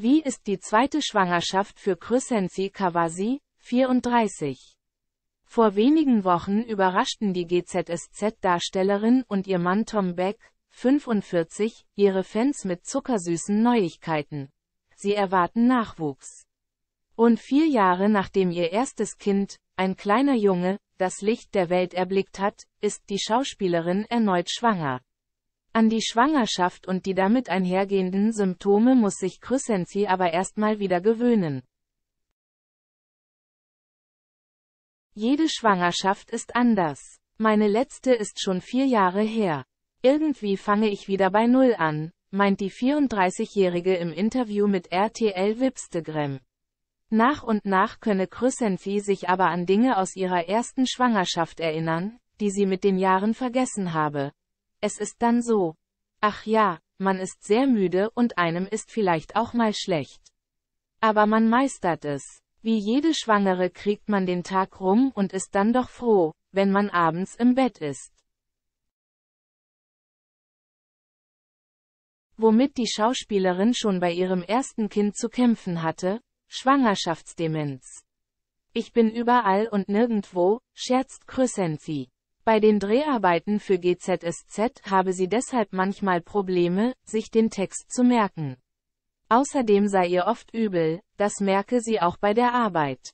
Wie ist die zweite Schwangerschaft für Crescenzi Kawasi, 34? Vor wenigen Wochen überraschten die GZSZ-Darstellerin und ihr Mann Tom Beck, 45, ihre Fans mit zuckersüßen Neuigkeiten. Sie erwarten Nachwuchs. Und vier Jahre nachdem ihr erstes Kind, ein kleiner Junge, das Licht der Welt erblickt hat, ist die Schauspielerin erneut schwanger. An die Schwangerschaft und die damit einhergehenden Symptome muss sich Crescenzi aber erstmal wieder gewöhnen. Jede Schwangerschaft ist anders. Meine letzte ist schon vier Jahre her. Irgendwie fange ich wieder bei Null an, meint die 34-Jährige im Interview mit RTL Wipstegram. Nach und nach könne Crescenzi sich aber an Dinge aus ihrer ersten Schwangerschaft erinnern, die sie mit den Jahren vergessen habe. Es ist dann so. Ach ja, man ist sehr müde und einem ist vielleicht auch mal schlecht. Aber man meistert es. Wie jede Schwangere kriegt man den Tag rum und ist dann doch froh, wenn man abends im Bett ist. Womit die Schauspielerin schon bei ihrem ersten Kind zu kämpfen hatte, Schwangerschaftsdemenz. Ich bin überall und nirgendwo, scherzt Crescenzi. Bei den Dreharbeiten für GZSZ habe sie deshalb manchmal Probleme, sich den Text zu merken. Außerdem sei ihr oft übel, das merke sie auch bei der Arbeit.